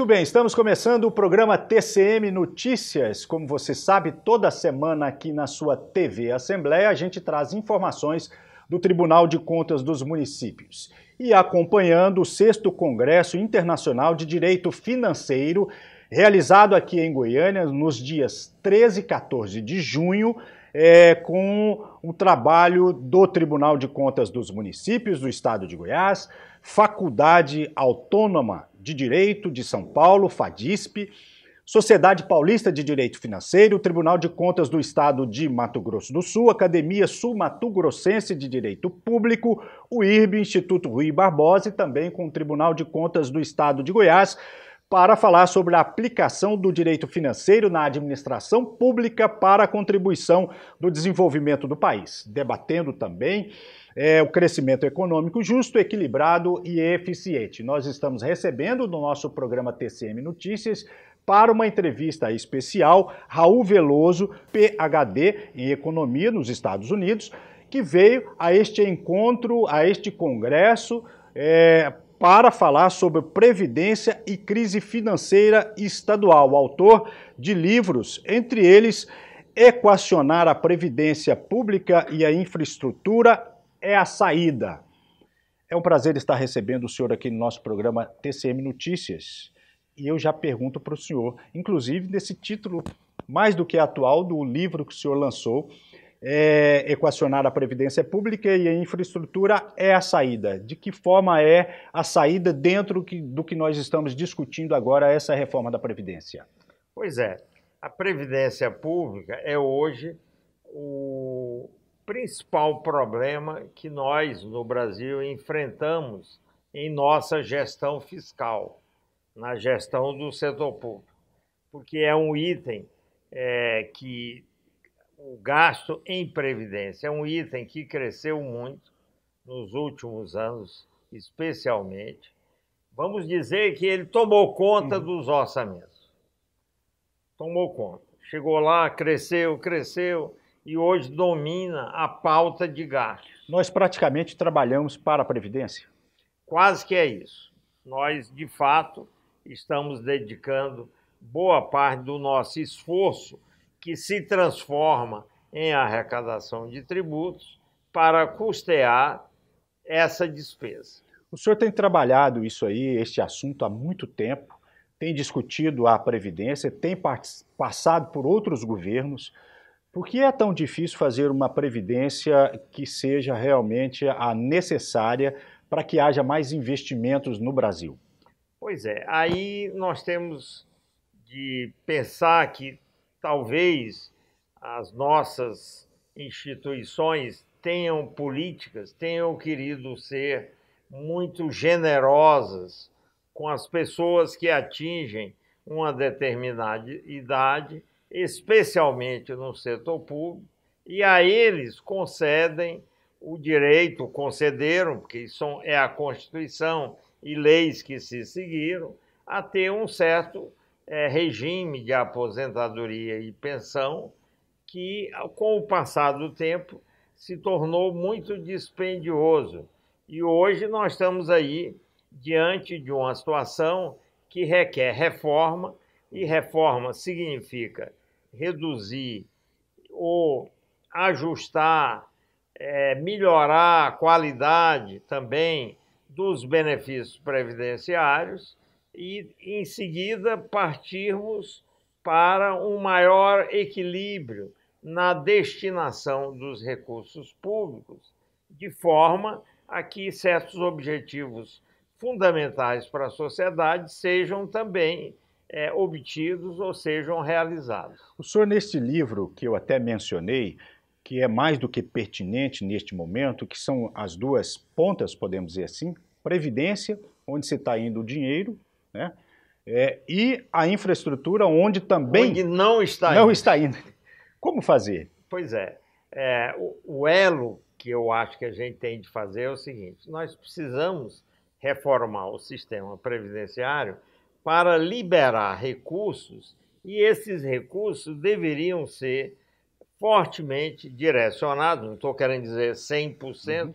Muito bem, estamos começando o programa TCM Notícias. Como você sabe, toda semana aqui na sua TV Assembleia a gente traz informações do Tribunal de Contas dos Municípios. E acompanhando o 6 Congresso Internacional de Direito Financeiro, realizado aqui em Goiânia nos dias 13 e 14 de junho, é, com o trabalho do Tribunal de Contas dos Municípios do Estado de Goiás, Faculdade Autônoma de Direito de São Paulo, FADISP, Sociedade Paulista de Direito Financeiro, Tribunal de Contas do Estado de Mato Grosso do Sul, Academia Sul Mato Grossense de Direito Público, o IRB, Instituto Rui Barbosa e também com o Tribunal de Contas do Estado de Goiás, para falar sobre a aplicação do direito financeiro na administração pública para a contribuição do desenvolvimento do país, debatendo também é, o crescimento econômico justo, equilibrado e eficiente. Nós estamos recebendo no nosso programa TCM Notícias para uma entrevista especial Raul Veloso, PhD em economia nos Estados Unidos, que veio a este encontro, a este congresso é, para falar sobre previdência e crise financeira estadual, autor de livros, entre eles Equacionar a Previdência Pública e a Infraestrutura é a Saída. É um prazer estar recebendo o senhor aqui no nosso programa TCM Notícias. E eu já pergunto para o senhor, inclusive nesse título mais do que atual do livro que o senhor lançou, é, equacionar a previdência pública e a infraestrutura é a saída. De que forma é a saída dentro que, do que nós estamos discutindo agora, essa reforma da Previdência? Pois é. A Previdência Pública é hoje o principal problema que nós, no Brasil, enfrentamos em nossa gestão fiscal, na gestão do setor público, porque é um item é, que o gasto em previdência. É um item que cresceu muito nos últimos anos, especialmente. Vamos dizer que ele tomou conta uhum. dos orçamentos. Tomou conta. Chegou lá, cresceu, cresceu e hoje domina a pauta de gastos. Nós praticamente trabalhamos para a previdência. Quase que é isso. Nós, de fato, estamos dedicando boa parte do nosso esforço que se transforma em arrecadação de tributos para custear essa despesa. O senhor tem trabalhado isso aí, este assunto, há muito tempo, tem discutido a Previdência, tem passado por outros governos. Por que é tão difícil fazer uma Previdência que seja realmente a necessária para que haja mais investimentos no Brasil? Pois é, aí nós temos de pensar que talvez as nossas instituições tenham políticas, tenham querido ser muito generosas com as pessoas que atingem uma determinada idade, especialmente no setor público, e a eles concedem o direito, concederam, porque isso é a Constituição e leis que se seguiram, a ter um certo é, regime de aposentadoria e pensão que, com o passar do tempo, se tornou muito dispendioso. E hoje nós estamos aí diante de uma situação que requer reforma, e reforma significa reduzir ou ajustar, é, melhorar a qualidade também dos benefícios previdenciários e, em seguida, partirmos para um maior equilíbrio na destinação dos recursos públicos, de forma a que certos objetivos fundamentais para a sociedade sejam também é, obtidos ou sejam realizados. O senhor, neste livro que eu até mencionei, que é mais do que pertinente neste momento, que são as duas pontas, podemos dizer assim, previdência, onde se está indo o dinheiro, né? É, e a infraestrutura onde também onde não está não indo. está indo. Como fazer? Pois é, é o, o, elo que eu acho que a gente tem de fazer é o seguinte: nós precisamos reformar o sistema previdenciário para liberar recursos e esses recursos deveriam ser fortemente direcionados. Não estou querendo dizer 100%, uhum.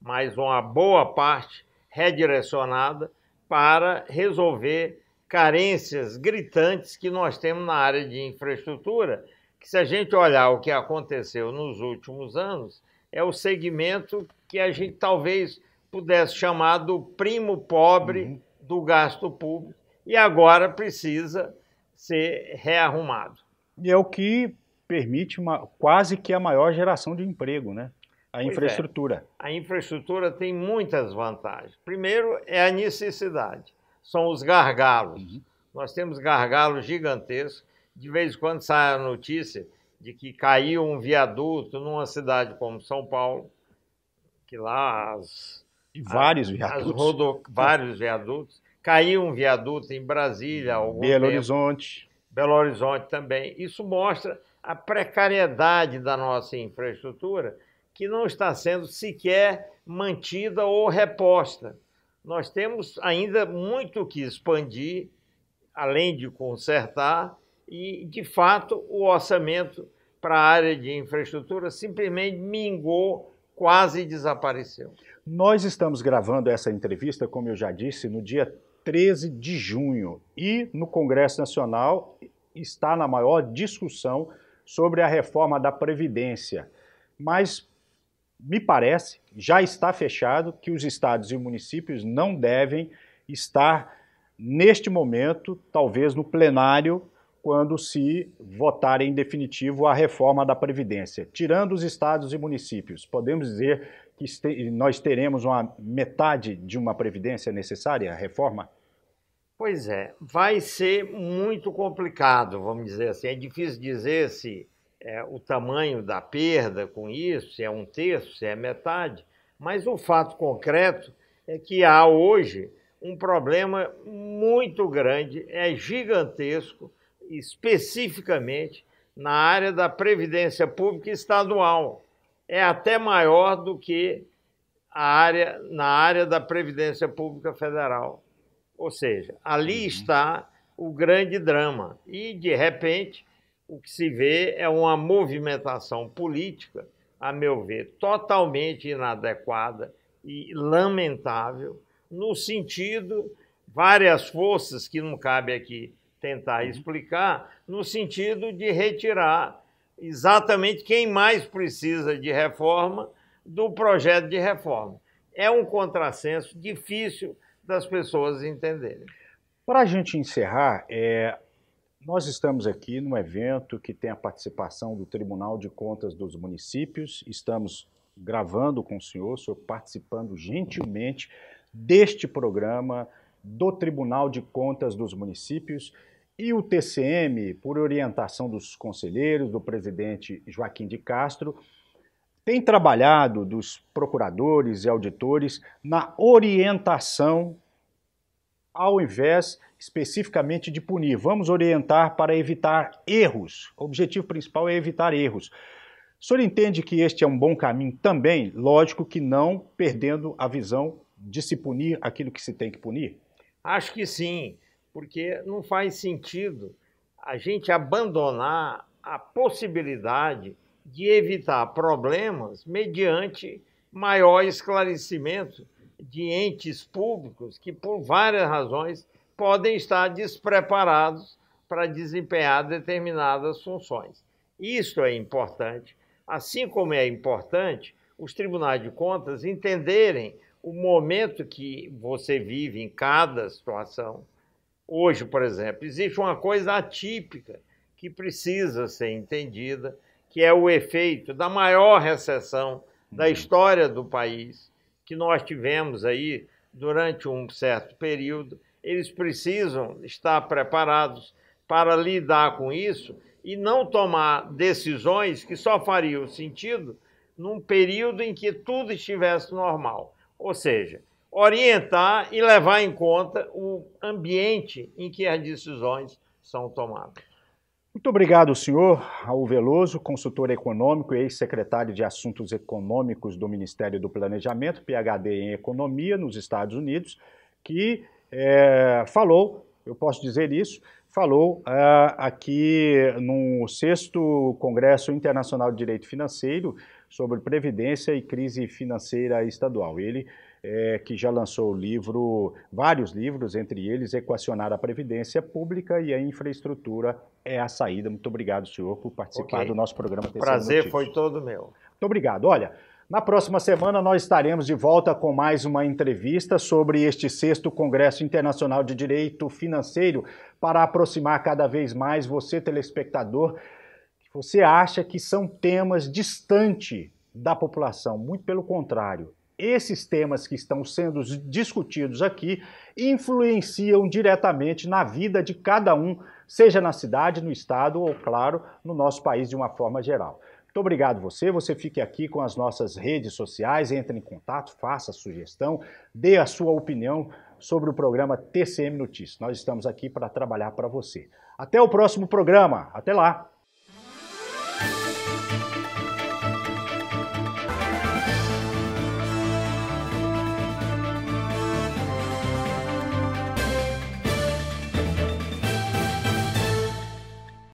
mas uma boa parte redirecionada para resolver carências gritantes que nós temos na área de infraestrutura, que se a gente olhar o que aconteceu nos últimos anos, é o segmento que a gente talvez pudesse chamar do primo pobre uhum. do gasto público e agora precisa ser rearrumado. E é o que permite uma, quase que a maior geração de emprego, né? A é. infraestrutura. É. A infraestrutura tem muitas vantagens. Primeiro é a necessidade, são os gargalos. Uhum. Nós temos gargalos gigantescos. De vez em quando sai a notícia de que caiu um viaduto numa cidade como São Paulo, que lá as, e vários viadutos. Rodo... vários viadutos. Caiu um viaduto em Brasília. Belo tempo. Horizonte. Belo Horizonte também. Isso mostra a precariedade da nossa infraestrutura que não está sendo sequer mantida ou reposta. Nós temos ainda muito que expandir, além de consertar, e, de fato, o orçamento para a área de infraestrutura simplesmente mingou, quase desapareceu. Nós estamos gravando essa entrevista, como eu já disse, no dia 13 de junho e no Congresso Nacional está na maior discussão sobre a reforma da Previdência. Mas me parece, já está fechado que os estados e municípios não devem estar neste momento, talvez no plenário, quando se votar em definitivo a reforma da Previdência. Tirando os estados e municípios, podemos dizer que nós teremos uma metade de uma Previdência necessária, a reforma? Pois é, vai ser muito complicado, vamos dizer assim. É difícil dizer se é, o tamanho da perda com isso, se é um terço, se é metade, mas o fato concreto é que há hoje um problema muito grande, é gigantesco, especificamente na área da previdência pública estadual. É até maior do que a área, na área da previdência pública federal. Ou seja, ali uhum. está o grande drama. E, de repente, o que se vê é uma movimentação política, a meu ver, totalmente inadequada e lamentável, no sentido, várias forças que não cabe aqui tentar uhum. explicar, no sentido de retirar exatamente quem mais precisa de reforma do projeto de reforma. É um contrassenso difícil das pessoas entenderem. Para a gente encerrar, é, nós estamos aqui num evento que tem a participação do Tribunal de Contas dos Municípios. Estamos gravando com o senhor, o senhor participando gentilmente deste programa do Tribunal de Contas dos Municípios. E o TCM, por orientação dos conselheiros, do presidente Joaquim de Castro, tem trabalhado dos procuradores e auditores na orientação ao invés especificamente de punir. Vamos orientar para evitar erros. O objetivo principal é evitar erros. O senhor entende que este é um bom caminho também? Lógico que não perdendo a visão de se punir aquilo que se tem que punir? Acho que sim, porque não faz sentido a gente abandonar a possibilidade de evitar problemas mediante maior esclarecimento de entes públicos que, por várias razões, podem estar despreparados para desempenhar determinadas funções. Isso é importante, assim como é importante os tribunais de contas entenderem o momento que você vive em cada situação. Hoje, por exemplo, existe uma coisa atípica que precisa ser entendida, que é o efeito da maior recessão da uhum. história do país que nós tivemos aí durante um certo período, eles precisam estar preparados para lidar com isso e não tomar decisões que só fariam sentido num período em que tudo estivesse normal. Ou seja, orientar e levar em conta o ambiente em que as decisões são tomadas. Muito obrigado, senhor Raul Veloso, consultor econômico e ex-secretário de Assuntos Econômicos do Ministério do Planejamento, PhD em Economia nos Estados Unidos, que é, falou, eu posso dizer isso, falou ah, aqui no sexto Congresso Internacional de Direito Financeiro sobre Previdência e Crise Financeira Estadual. Ele é, que já lançou o livro, vários livros, entre eles Equacionar a Previdência Pública e a Infraestrutura é a Saída. Muito obrigado, senhor, por participar okay. do nosso programa. Prazer Notícias. foi todo meu. Muito obrigado. Olha, na próxima semana nós estaremos de volta com mais uma entrevista sobre este sexto Congresso Internacional de Direito Financeiro para aproximar cada vez mais você, telespectador, que você acha que são temas distante da população. Muito pelo contrário, esses temas que estão sendo discutidos aqui influenciam diretamente na vida de cada um, seja na cidade, no estado ou, claro, no nosso país de uma forma geral. Muito obrigado você. Você fique aqui com as nossas redes sociais, entre em contato, faça a sugestão, dê a sua opinião sobre o programa TCM Notícias. Nós estamos aqui para trabalhar para você. Até o próximo programa. Até lá.